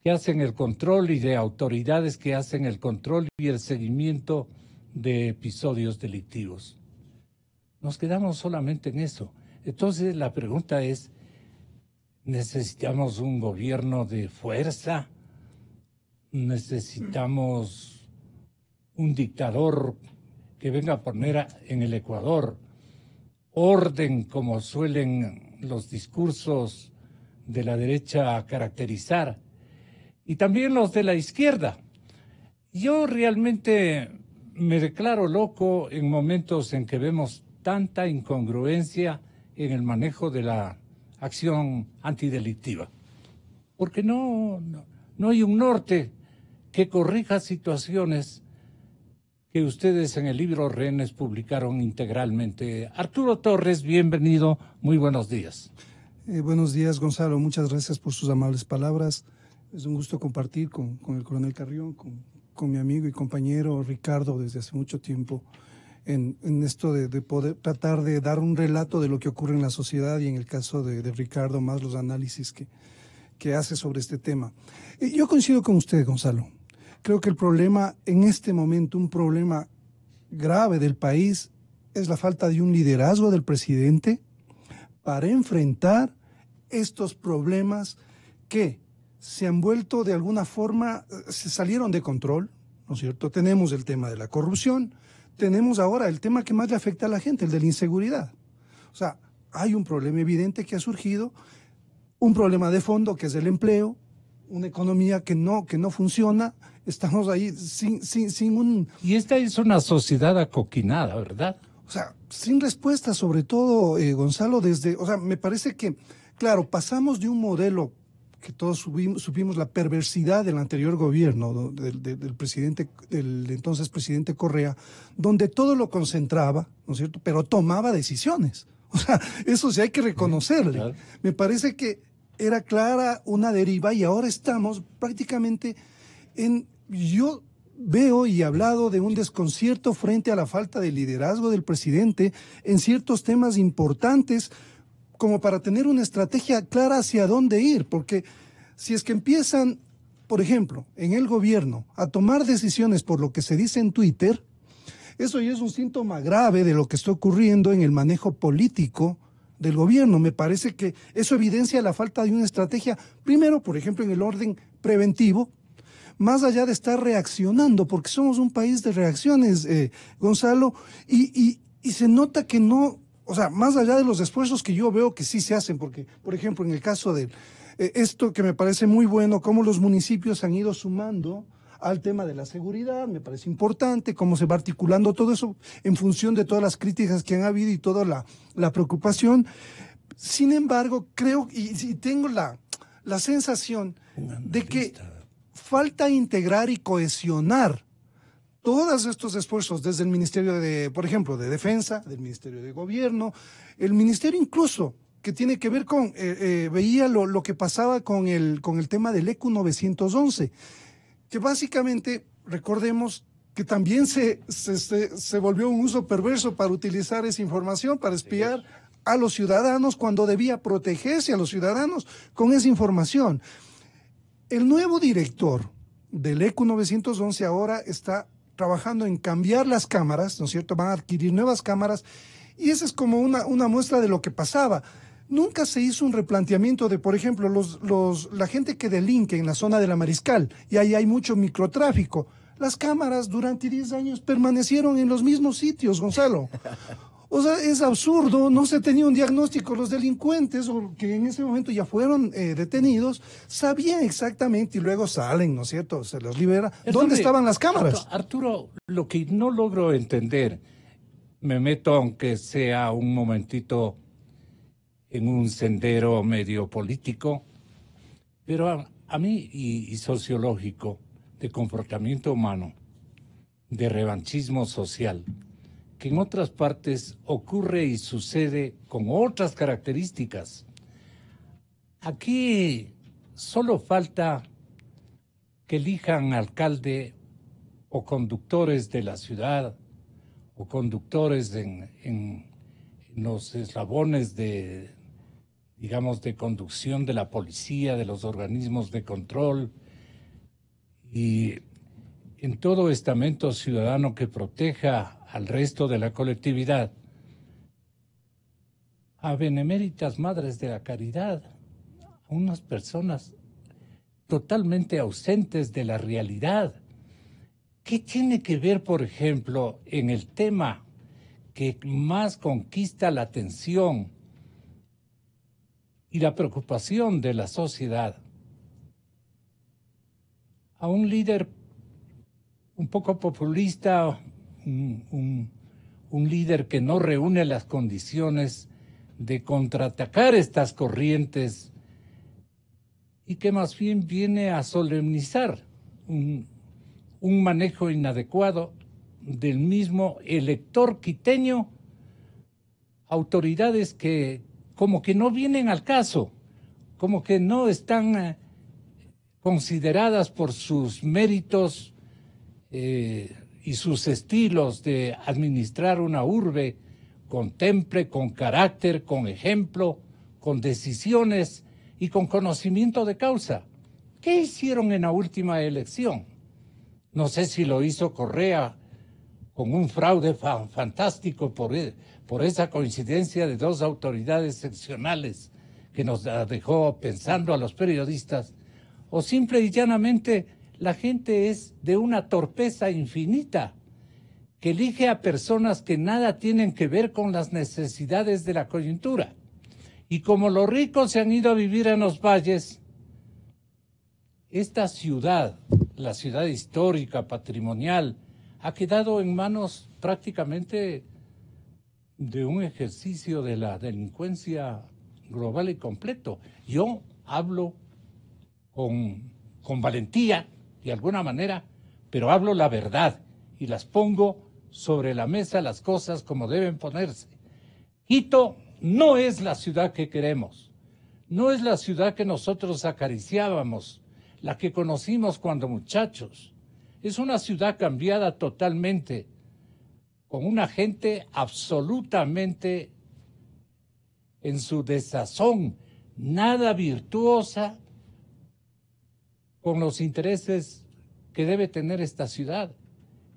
Speaker 1: que hacen el control y de autoridades que hacen el control y el seguimiento de episodios delictivos. Nos quedamos solamente en eso. Entonces la pregunta es, ¿necesitamos un gobierno de fuerza? ¿Necesitamos un dictador que venga a poner en el Ecuador orden como suelen los discursos de la derecha caracterizar, y también los de la izquierda. Yo realmente me declaro loco en momentos en que vemos tanta incongruencia en el manejo de la acción antidelictiva, porque no, no, no hay un norte que corrija situaciones que ustedes en el libro Rehenes publicaron integralmente. Arturo Torres, bienvenido, muy buenos días.
Speaker 5: Eh, buenos días, Gonzalo, muchas gracias por sus amables palabras. Es un gusto compartir con, el coronel Carrión, con, mi amigo y compañero Ricardo desde hace mucho tiempo en, en esto de, poder tratar de dar un relato de lo que ocurre en la sociedad y en el caso de, Ricardo, más los análisis que, que hace sobre este tema. Eh, yo coincido con usted, Gonzalo Creo que el problema en este momento, un problema grave del país, es la falta de un liderazgo del presidente para enfrentar estos problemas que se han vuelto de alguna forma, se salieron de control, ¿no es cierto? Tenemos el tema de la corrupción, tenemos ahora el tema que más le afecta a la gente, el de la inseguridad. O sea, hay un problema evidente que ha surgido, un problema de fondo que es el empleo, una economía que no, que no funciona, estamos ahí sin, sin, sin un...
Speaker 1: Y esta es una sociedad acoquinada, ¿verdad?
Speaker 5: O sea, sin respuesta, sobre todo, eh, Gonzalo, desde, o sea, me parece que, claro, pasamos de un modelo que todos subimos, supimos la perversidad del anterior gobierno, del, presidente, del entonces presidente Correa, donde todo lo concentraba, ¿no es cierto? Pero tomaba decisiones. O sea, eso sí hay que reconocerle. Me parece que era clara una deriva y ahora estamos prácticamente en... Yo veo y he hablado de un desconcierto frente a la falta de liderazgo del presidente en ciertos temas importantes como para tener una estrategia clara hacia dónde ir, porque si es que empiezan, por ejemplo, en el gobierno a tomar decisiones por lo que se dice en Twitter, eso ya es un síntoma grave de lo que está ocurriendo en el manejo político del gobierno. Me parece que eso evidencia la falta de una estrategia, primero, por ejemplo, en el orden preventivo, más allá de estar reaccionando, porque somos un país de reacciones, eh, Gonzalo, y, y, se nota que no, o sea, más allá de los esfuerzos que yo veo que sí se hacen, porque, por ejemplo, en el caso de eh, esto que me parece muy bueno, cómo los municipios han ido sumando al tema de la seguridad, me parece importante, cómo se va articulando todo eso en función de todas las críticas que han habido y toda la, preocupación. Sin embargo, creo y, y tengo la, sensación de que falta integrar y cohesionar todos estos esfuerzos desde el Ministerio de, por ejemplo, de Defensa, del Ministerio de Gobierno, el Ministerio incluso que tiene que ver con, eh, eh, veía lo, que pasaba con el, con el tema del e ECU 911 que básicamente, recordemos que también se, se, se, volvió un uso perverso para utilizar esa información, para espiar a los ciudadanos cuando debía protegerse a los ciudadanos con esa información. El nuevo director del e ECU 911 ahora está trabajando en cambiar las cámaras, ¿no es cierto? Van a adquirir nuevas cámaras y esa es como una, una muestra de lo que pasaba nunca se hizo un replanteamiento de, por ejemplo, los, los, la gente que delinque en la zona de la Mariscal, y ahí hay mucho microtráfico. Las cámaras durante 10 años permanecieron en los mismos sitios, Gonzalo. O sea, es absurdo, no se tenía un diagnóstico. Los delincuentes, o que en ese momento ya fueron eh, detenidos, sabían exactamente y luego salen, ¿no es cierto? Se los libera. ¿Dónde estaban las cámaras?
Speaker 1: Arturo, lo que no logro entender, me meto aunque sea un momentito en un sendero medio político, pero a, mí y, sociológico, de comportamiento humano, de revanchismo social, que en otras partes ocurre y sucede con otras características. Aquí solo falta que elijan alcalde o conductores de la ciudad o conductores en los eslabones de, digamos, de conducción de la policía, de los organismos de control y en todo estamento ciudadano que proteja al resto de la colectividad. A beneméritas madres de la caridad, a unas personas totalmente ausentes de la realidad. ¿Qué tiene que ver, por ejemplo, en el tema que más conquista la atención y la preocupación de la sociedad. A un líder un poco populista, un, líder que no reúne las condiciones de contraatacar estas corrientes y que más bien viene a solemnizar un, un manejo inadecuado del mismo elector quiteño, autoridades que, como que no vienen al caso, como que no están eh, consideradas por sus méritos eh, y sus estilos de administrar una urbe con temple, con carácter, con ejemplo, con decisiones y con conocimiento de causa. ¿Qué hicieron en la última elección? No sé si lo hizo Correa con un fraude fantástico por, e, por esa coincidencia de dos autoridades seccionales que nos dejó pensando a los periodistas, o simple y llanamente la gente es de una torpeza infinita que elige a personas que nada tienen que ver con las necesidades de la coyuntura. Y como los ricos se han ido a vivir en los valles, esta ciudad, la ciudad histórica, patrimonial, ha quedado en manos prácticamente de un ejercicio de la delincuencia global y completo. Yo hablo con, valentía, de alguna manera, pero hablo la verdad y las pongo sobre la mesa las cosas como deben ponerse. Quito no es la ciudad que queremos, no es la ciudad que nosotros acariciábamos, la que conocimos cuando muchachos, es una ciudad cambiada totalmente, con una gente absolutamente en su desazón, nada virtuosa con los intereses que debe tener esta ciudad.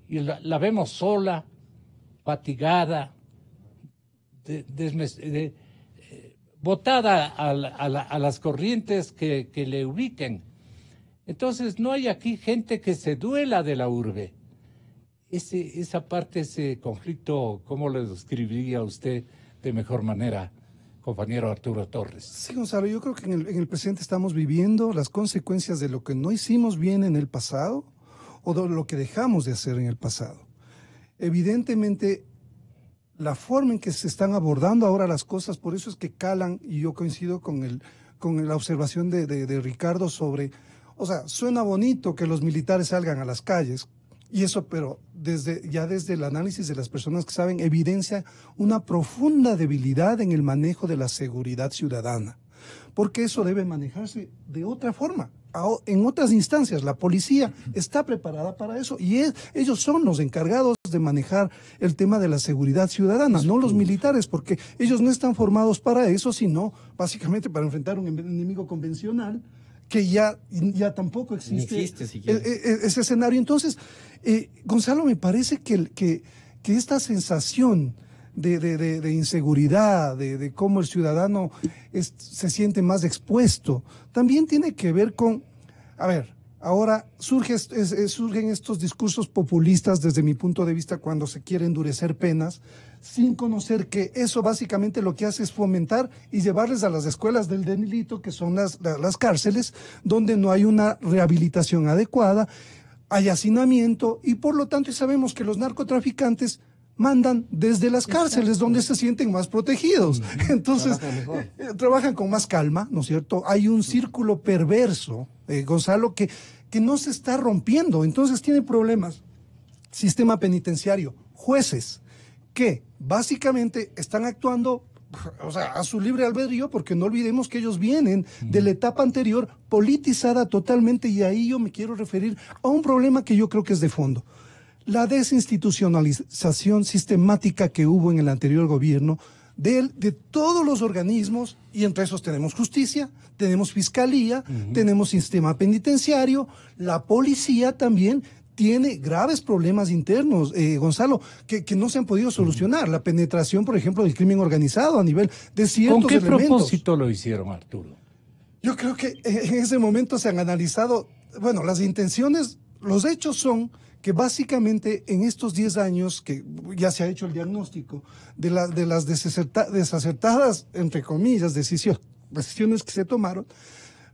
Speaker 1: Y la, vemos sola, fatigada, eh, botada a, las corrientes que le ubiquen. Entonces no hay aquí gente que se duela de la urbe. esa parte, ese conflicto, ¿cómo lo describiría usted de mejor manera? compañero Arturo Torres. Sí,
Speaker 5: Gonzalo, yo creo que en el, presente estamos viviendo las consecuencias de lo que no hicimos bien en el pasado o de lo que dejamos de hacer en el pasado. Evidentemente, la forma en que se están abordando ahora las cosas, por eso es que calan, y yo coincido con, la observación de Ricardo sobre o sea, suena bonito que los militares salgan a las calles y eso, pero desde, ya desde el análisis de las personas que saben, evidencia una profunda debilidad en el manejo de la seguridad ciudadana. Porque eso debe manejarse de otra forma. En otras instancias, la policía está preparada para eso y ellos son los encargados de manejar el tema de la seguridad ciudadana, no los militares, porque ellos no están formados para eso, sino básicamente para enfrentar un enemigo convencional que ya, ya tampoco existe, e, e, ese escenario. Entonces, eh, Gonzalo, me parece que, que, que esta sensación de, inseguridad, de, cómo el ciudadano se siente más expuesto, también tiene que ver con, a ver, Ahora surge, surgen estos discursos populistas desde mi punto de vista cuando se quiere endurecer penas, sin conocer que eso básicamente lo que hace es fomentar y llevarles a las escuelas del delito, que son las, cárceles, donde no hay una rehabilitación adecuada, hay hacinamiento y por lo tanto sabemos que los narcotraficantes mandan desde las cárceles donde se sienten más protegidos. Mm. Entonces, eh, trabajan, con más calma, ¿no es cierto? Hay un círculo perverso, eh, Gonzalo, que, que no se está rompiendo. Entonces tiene problemas. Sistema penitenciario, jueces que básicamente están actuando o sea, a su libre albedrío, porque no olvidemos que ellos vienen de la etapa anterior politizada totalmente y ahí yo me quiero referir a un problema que yo creo que es de fondo. La desinstitucionalización sistemática que hubo en el anterior gobierno de, todos los organismos, y entre esos tenemos justicia, tenemos fiscalía, tenemos sistema penitenciario, la policía también, tiene graves problemas internos, eh, Gonzalo, que, no se han podido solucionar. La penetración, por ejemplo, del crimen organizado a nivel de ciertos ¿Con qué elementos. propósito
Speaker 1: lo hicieron, Arturo?
Speaker 5: Yo creo que eh, en ese momento se han analizado, bueno, las intenciones, los hechos son que básicamente en estos 10 años que ya se ha hecho el diagnóstico de, las desacertadas, entre comillas, decisiones, decisiones que se tomaron,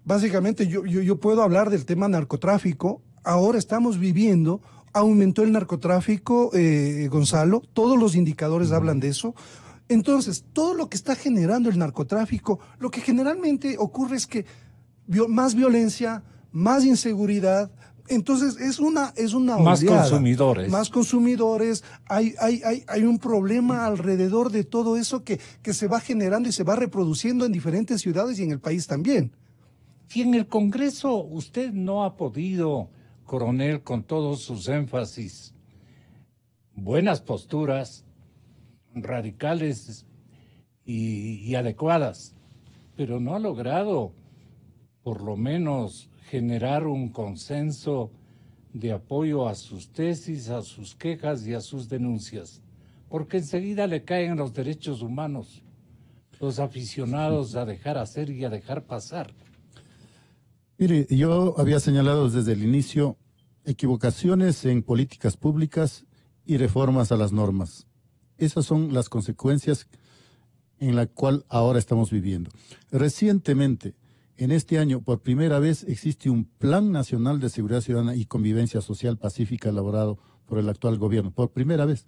Speaker 5: básicamente yo, puedo hablar del tema narcotráfico ahora estamos viviendo aumentó el narcotráfico, eh, Gonzalo, todos los indicadores hablan de eso. Entonces, todo lo que está generando el narcotráfico, lo que generalmente ocurre es que más violencia, más inseguridad, entonces es una es una más consumidores, más consumidores, hay, hay, hay, un problema alrededor de todo eso que, que se va generando y se va reproduciendo en diferentes ciudades
Speaker 1: y en el país también. Si en el Congreso usted no ha podido coronel con todos sus énfasis, buenas posturas, radicales y, adecuadas, pero no ha logrado por lo menos generar un consenso de apoyo a sus tesis, a sus quejas y a sus denuncias, porque enseguida le caen los derechos humanos, los aficionados a dejar hacer y a dejar pasar.
Speaker 2: Mire, yo había señalado desde el inicio equivocaciones en políticas públicas y reformas a las normas. Esas son las consecuencias en la cual ahora estamos viviendo. Recientemente, en este año, por primera vez, existe un Plan Nacional de Seguridad Ciudadana y Convivencia Social Pacífica elaborado por el actual gobierno. Por primera vez.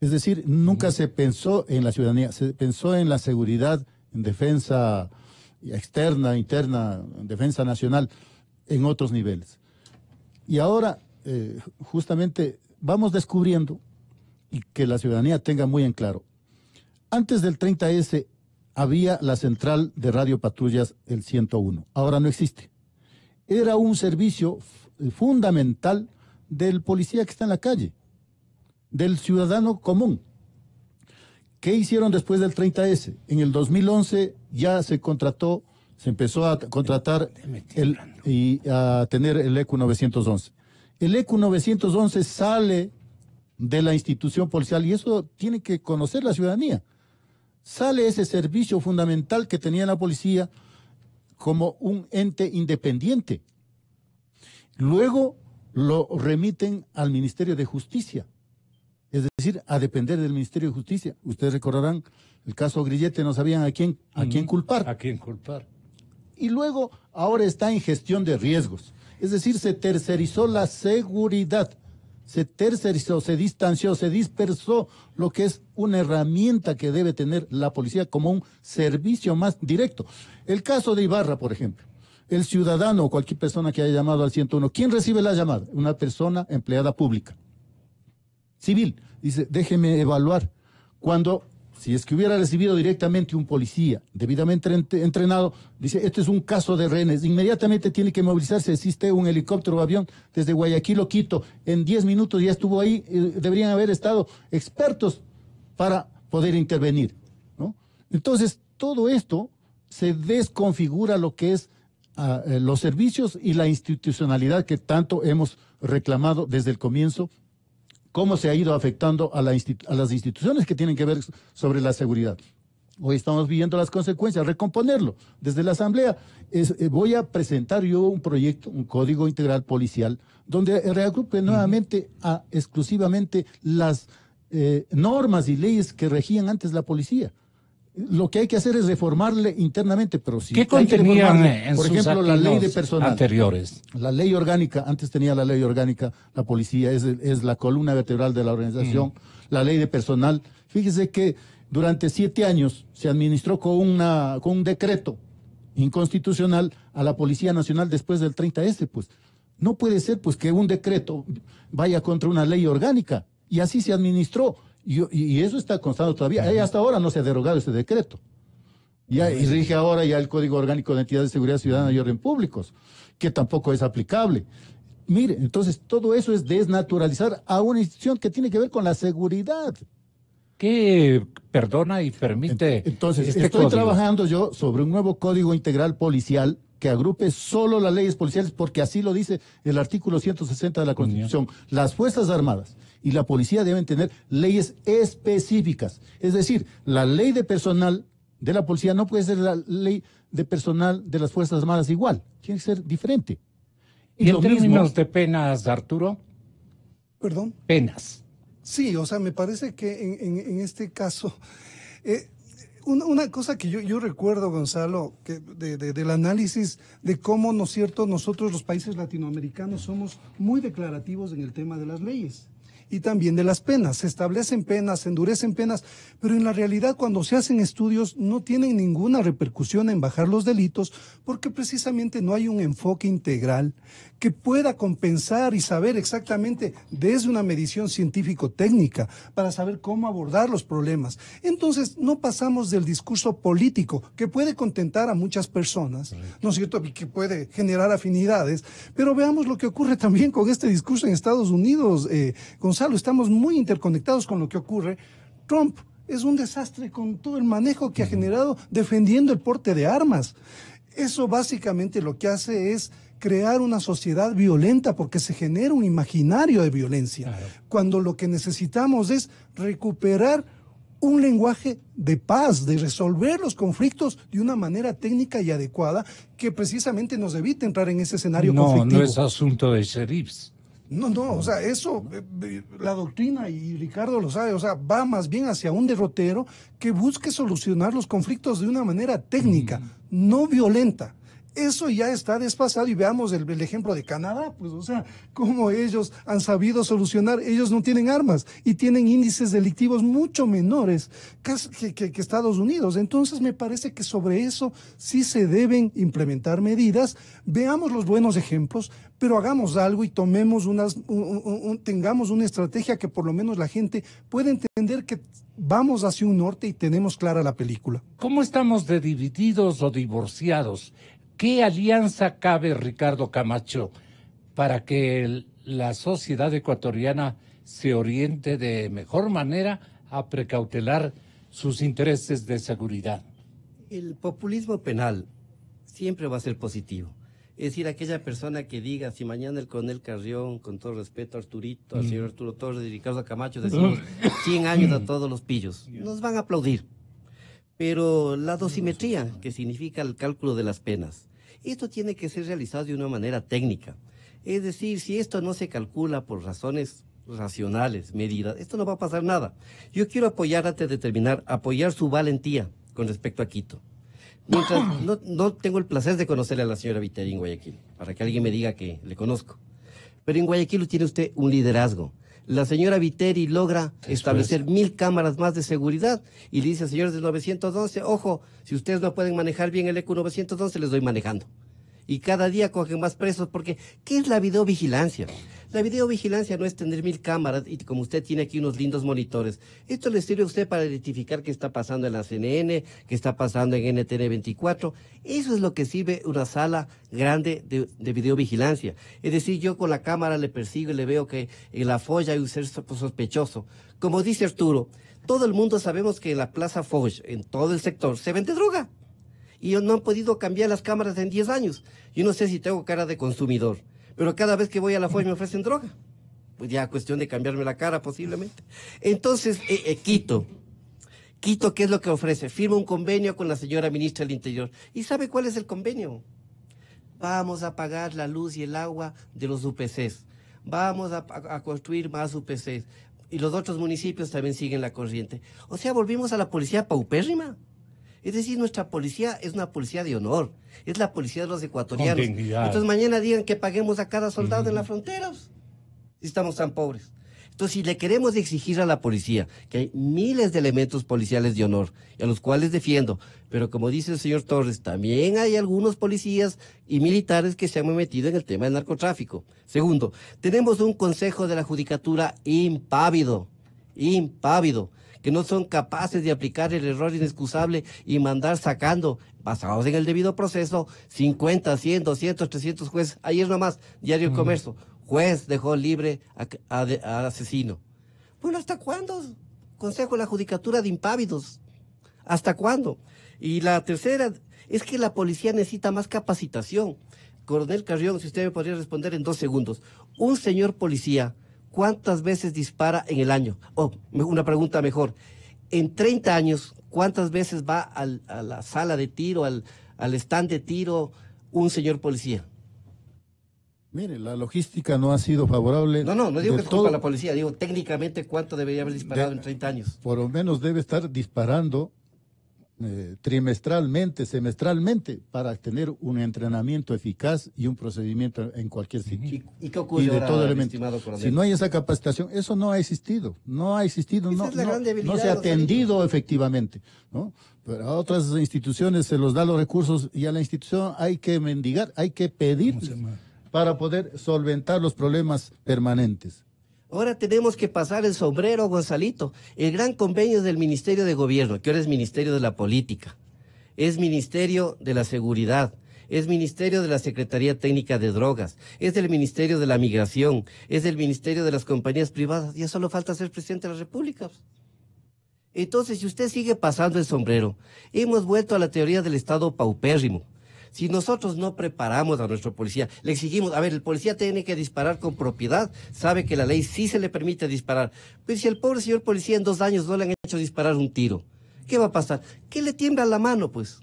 Speaker 2: Es decir, nunca se pensó en la ciudadanía, se pensó en la seguridad, en defensa externa, interna, defensa nacional, en otros niveles. Y ahora, eh, justamente, vamos descubriendo y que la ciudadanía tenga muy en claro. Antes del 30S había la central de radio patrullas, el 101. Ahora no existe. Era un servicio eh, fundamental del policía que está en la calle, del ciudadano común. ¿Qué hicieron después del 30S? En el 2011 ya se contrató, se empezó a contratar y a tener el e ECU 911. El e ECU 911 sale de la institución policial y eso tiene que conocer la ciudadanía. Sale ese servicio fundamental que tenía la policía como un ente independiente. Luego lo remiten al Ministerio de Justicia es decir, a depender del Ministerio de Justicia. Ustedes recordarán el caso Grillete, no sabían a quién, a quién culpar. A quién culpar. Y luego, ahora está en gestión de riesgos. Es decir, se tercerizó la seguridad, se tercerizó, se distanció, se dispersó lo que es una herramienta que debe tener la policía como un servicio más directo. El caso de Ibarra, por ejemplo el ciudadano o cualquier persona que haya llamado al 101, ¿quién recibe la llamada? Una persona empleada pública civil. Dice, déjeme evaluar. Cuando, si es que hubiera recibido directamente un policía debidamente entrenado, dice, este es un caso de rehenes. Inmediatamente tiene que movilizarse. Existe un helicóptero o avión desde Guayaquil o Quito. En 10 minutos ya estuvo ahí. Eh, deberían haber estado expertos para poder intervenir. Entonces, todo esto se desconfigura lo que es ah, eh, los servicios y la institucionalidad que tanto hemos reclamado desde el comienzo cómo se ha ido afectando a, a, las instituciones que tienen que ver sobre la seguridad. Hoy estamos viendo las consecuencias, recomponerlo. Desde la Asamblea eh, voy a presentar yo un proyecto, un código integral policial, donde reagrupe nuevamente a exclusivamente las eh, normas y leyes que regían antes la policía lo que hay que hacer es reformarle internamente, pero si ¿Qué contenían en por ejemplo la ley de personal anteriores? La ley orgánica, antes tenía la ley orgánica, la policía es, la columna vertebral de la organización, mm. la ley de personal. Fíjese que durante siete años se administró con una un decreto inconstitucional a la Policía Nacional después del 30S, pues no puede ser pues que un decreto vaya contra una ley orgánica y así se administró y, eso está constando todavía. Eh, hasta ahora no se ha derogado ese decreto. y rige ahora ya el Código Orgánico de Entidades de Seguridad Ciudadana y Orden Públicos, que tampoco es aplicable. Mire, entonces todo eso es desnaturalizar a una institución que tiene que ver con la seguridad.
Speaker 1: ¿Qué perdona y permite? Entonces, este estoy trabajando
Speaker 2: yo sobre un nuevo código integral policial que agrupe solo las leyes policiales, porque así lo dice el artículo 160 de la Constitución. Las Fuerzas Armadas, y la policía deben tener leyes específicas. Es decir, la ley de personal de la policía no puede ser la ley de personal de las Fuerzas Armadas igual, tiene que ser diferente. ¿Y, los términos de penas, Arturo? ¿Perdón? Penas.
Speaker 5: Sí, o sea, me parece que en, este caso, eh, una, cosa que yo, recuerdo, Gonzalo, que del análisis de cómo, ¿no es cierto?, nosotros los países latinoamericanos somos muy declarativos en el tema de las leyes y también de las penas. Se establecen penas, se endurecen penas, pero en la realidad cuando se hacen estudios no tienen ninguna repercusión en bajar los delitos porque precisamente no hay un enfoque integral que pueda compensar y saber exactamente desde una medición científico-técnica para saber cómo abordar los problemas. Entonces no pasamos del discurso político que puede contentar a muchas personas, ¿no es cierto? Que puede generar afinidades, pero veamos lo que ocurre también con este discurso en Estados Unidos, eh, con estamos muy interconectados con lo que ocurre. Trump es un desastre con todo el manejo que ha generado defendiendo el porte de armas. Eso básicamente lo que hace es crear una sociedad violenta porque se genera un imaginario de violencia, cuando lo que necesitamos es recuperar un lenguaje de paz, de resolver los conflictos de una manera técnica y adecuada que precisamente nos evite entrar en ese escenario no, conflictivo. No, no es
Speaker 1: asunto de sheriffs.
Speaker 5: No, no, o sea, eso, eh, eh, la doctrina, y Ricardo lo sabe, o sea, va más bien hacia un derrotero que busque solucionar los conflictos de una manera técnica, mm. no violenta. Eso ya está desfasado y veamos el, ejemplo de Canadá, pues o sea, cómo ellos han sabido solucionar, ellos no tienen armas y tienen índices delictivos mucho menores que, Estados Unidos. Entonces me parece que sobre eso sí se deben implementar medidas, veamos los buenos ejemplos, pero hagamos algo y tomemos unas, tengamos una estrategia que por lo menos la gente pueda entender que
Speaker 1: vamos hacia un norte y tenemos clara la película. ¿Cómo estamos divididos o divorciados ¿Qué alianza cabe, Ricardo Camacho, para que la sociedad ecuatoriana se oriente de mejor manera a precautelar sus intereses de seguridad? El populismo penal
Speaker 3: siempre va a ser positivo. Es decir, aquella persona que diga, si mañana el coronel Carrión, con todo respeto a Arturito, al mm. señor Arturo Torres y Ricardo Camacho, decimos 100 mm. años a mm. todos los pillos, nos van a aplaudir. Pero la dosimetría, que significa el cálculo de las penas, esto tiene que ser realizado de una manera técnica. Es decir, si esto no se calcula por razones racionales, medidas, esto no va a pasar nada. Yo quiero apoyar, antes de terminar, apoyar su valentía con respecto a Quito. no, no tengo el placer de conocerle a la señora Viteri en Guayaquil, para que alguien me diga que le conozco. Pero en Guayaquil tiene usted un liderazgo la señora Viteri logra establecer mil cámaras más de seguridad y le dice, señores del 911, ojo, si ustedes no pueden manejar bien el ecu 911, les doy manejando. Y cada día cogen más presos porque, ¿qué es la videovigilancia? La videovigilancia no es tener mil cámaras y como usted tiene aquí unos lindos monitores. Esto le sirve a usted para identificar qué está pasando en la CNN, qué está pasando en NTN 24. Eso es lo que sirve una sala grande de, videovigilancia. Es decir, yo con la cámara le persigo y le veo que en la folla hay un ser sospechoso. Como dice Arturo, todo el mundo sabemos que en la Plaza Foch, en todo el sector, se vende droga. Y no han podido cambiar las cámaras en 10 años. Yo no sé si tengo cara de consumidor. Pero cada vez que voy a la FOI me ofrecen droga. Pues ya cuestión de cambiarme la cara posiblemente. Entonces, eh, eh, Quito. Quito, ¿qué es lo que ofrece? Firma un convenio con la señora ministra del Interior. ¿Y sabe cuál es el convenio? Vamos a pagar la luz y el agua de los UPCs. Vamos a, a construir más UPCs. Y los otros municipios también siguen la corriente. O sea, volvimos a la policía paupérrima. Es decir, nuestra policía es una policía de honor, es la policía de los ecuatorianos. Entonces mañana digan que paguemos a cada soldado en las fronteras, si estamos tan pobres. Entonces, si le queremos exigir a la policía que hay miles de elementos policiales de honor, a los cuales defiendo, pero como dice el señor Torres, también hay algunos policías y militares que se han metido en el tema del narcotráfico. Segundo, tenemos un consejo de la judicatura impávido, impávido que no son capaces de aplicar el error inexcusable y mandar sacando, basados en el debido proceso, 50, 100, 200, 300 jueces. Ayer nomás, Diario de mm. Comercio, juez dejó libre al asesino. Bueno, ¿hasta cuándo? Consejo de la Judicatura de impávidos. ¿Hasta cuándo? Y la tercera es que la policía necesita más capacitación. Coronel Carrión, si usted me podría responder en dos segundos. Un señor policía ¿cuántas veces dispara en el año? O una pregunta mejor, en 30 años, ¿cuántas veces va a la sala de tiro, al, al stand de tiro un señor policía?
Speaker 2: Mire, la logística no ha sido favorable. No, no, no digo que es la
Speaker 3: policía, digo técnicamente cuánto debería haber disparado en 30
Speaker 2: años. Por lo menos debe estar disparando eh, trimestralmente, semestralmente, para tener un entrenamiento eficaz y un procedimiento en cualquier sitio. ¿Y, qué de todo elemento. Si no hay esa capacitación, eso no ha existido, no ha existido, no, se ha atendido efectivamente. Pero a otras instituciones se los da los recursos y a la institución hay que mendigar, hay que pedir para poder solventar los problemas permanentes. Ahora tenemos que pasar el sombrero, Gonzalito. El gran convenio
Speaker 3: del Ministerio de Gobierno, que ahora es Ministerio de la Política, es Ministerio de la Seguridad, es Ministerio de la Secretaría Técnica de Drogas, es del Ministerio de la Migración, es del Ministerio de las Compañías Privadas. Ya solo falta ser presidente de la República. Entonces, si usted sigue pasando el sombrero, hemos vuelto a la teoría del Estado paupérrimo si nosotros no preparamos a nuestro policía, le exigimos, a ver, el policía tiene que disparar con propiedad, sabe que la ley sí se le permite disparar. pero pues si el pobre señor policía en dos años no le han hecho disparar un tiro, ¿qué va a pasar? ¿Qué le tiembla la mano, pues?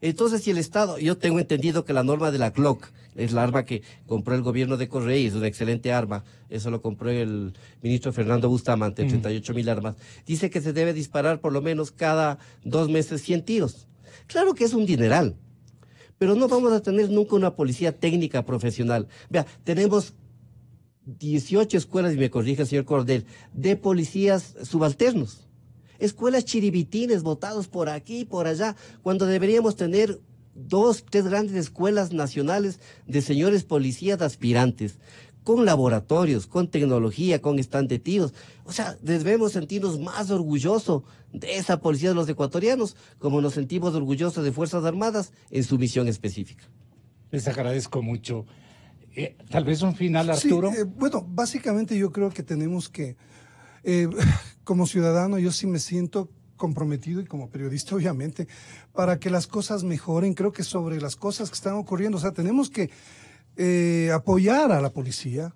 Speaker 3: Entonces, si el Estado, yo tengo entendido que la norma de la CLOC, es la arma que compró el gobierno de Correa es una excelente arma, eso lo compró el ministro Fernando Bustamante, 38 mil armas, dice que se debe disparar por lo menos cada dos meses 100 tiros. Claro que es un dineral, pero no vamos a tener nunca una policía técnica profesional. Vea, tenemos 18 escuelas, y me corrija el señor Cordel, de policías subalternos. Escuelas chiribitines votados por aquí y por allá, cuando deberíamos tener dos, tres grandes escuelas nacionales de señores policías aspirantes, con laboratorios, con tecnología, con tíos. O sea, debemos sentirnos más orgullosos de esa policía de los ecuatorianos, como nos sentimos orgullosos de Fuerzas Armadas en
Speaker 1: su misión específica. Les agradezco mucho. Eh, tal vez un final, Arturo. Eh,
Speaker 5: bueno, básicamente yo creo que tenemos que, eh, como ciudadano, yo sí me siento comprometido y como periodista, obviamente, para que las cosas mejoren. Creo que sobre las cosas que están ocurriendo, o sea, tenemos que eh, apoyar a la policía,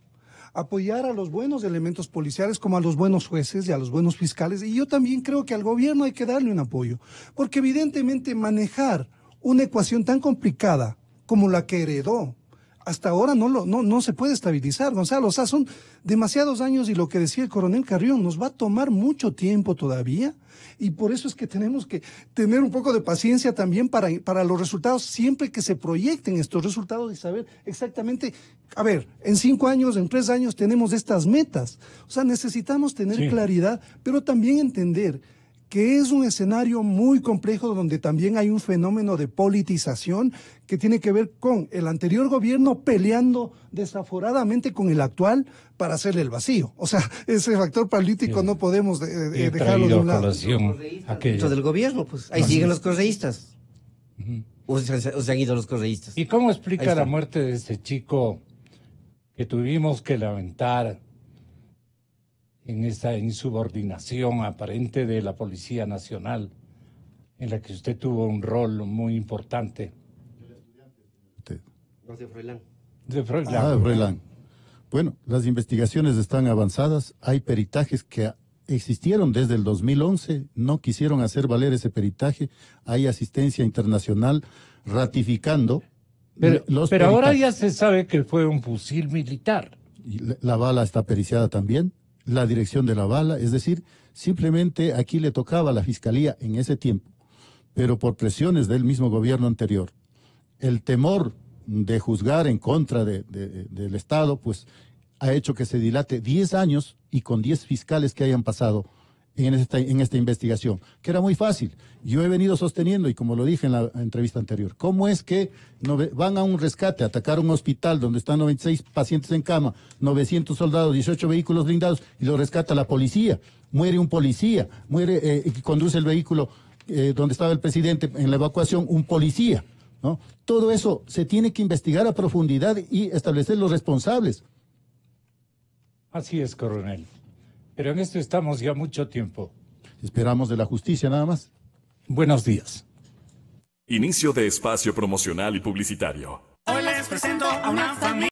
Speaker 5: apoyar a los buenos elementos policiales como a los buenos jueces y a los buenos fiscales. Y yo también creo que al gobierno hay que darle un apoyo, porque evidentemente manejar una ecuación tan complicada como la que heredó hasta ahora no, lo, no, no se puede estabilizar, Gonzalo. O sea, son demasiados años y lo que decía el coronel Carrión, nos va a tomar mucho tiempo todavía y por eso es que tenemos que tener un poco de paciencia también para, para los resultados, siempre que se proyecten estos resultados y saber exactamente, a ver, en cinco años, en tres años tenemos estas metas. O sea, necesitamos tener claridad, pero también entender que es un escenario muy complejo donde también hay un fenómeno de politización que tiene que ver con el anterior gobierno peleando desaforadamente con el actual para hacerle el vacío. O sea, ese factor político no podemos dejarlo de un
Speaker 1: lado. Dentro del gobierno, pues ahí siguen los correístas. o, se, o, han ido los correístas. ¿Y cómo explica la muerte de ese chico que tuvimos que lamentar? en esta insubordinación aparente de la Policía Nacional, en la que usted tuvo un rol muy importante.
Speaker 2: de Ah, Bueno, las investigaciones están avanzadas, hay peritajes que existieron desde el 2011, no quisieron hacer valer ese peritaje, hay asistencia internacional ratificando. Pero, ahora ya se sabe que fue un fusil militar. la bala está periciada también? la dirección de la bala, es decir, simplemente aquí le tocaba a la fiscalía en ese tiempo, pero por presiones del mismo gobierno anterior. El temor de juzgar en contra de, del Estado, pues ha hecho que se dilate 10 años y con 10 fiscales que hayan pasado en esta, en esta investigación, que era muy fácil. Yo he venido sosteniendo, y como lo dije en la entrevista anterior, cómo es que no, van a un rescate, a atacar un hospital donde están 96 pacientes en cama, 900 soldados, 18 vehículos blindados, y lo rescata la policía. Muere un policía, muere, que eh, conduce el vehículo eh, donde estaba el presidente en la evacuación, un policía. Todo eso se tiene que investigar a profundidad y establecer los responsables.
Speaker 1: Así es, coronel. Pero en esto estamos ya mucho tiempo.
Speaker 2: Esperamos de la justicia nada más. Buenos días. Inicio de espacio promocional y publicitario.
Speaker 1: Hoy les presento a una familia.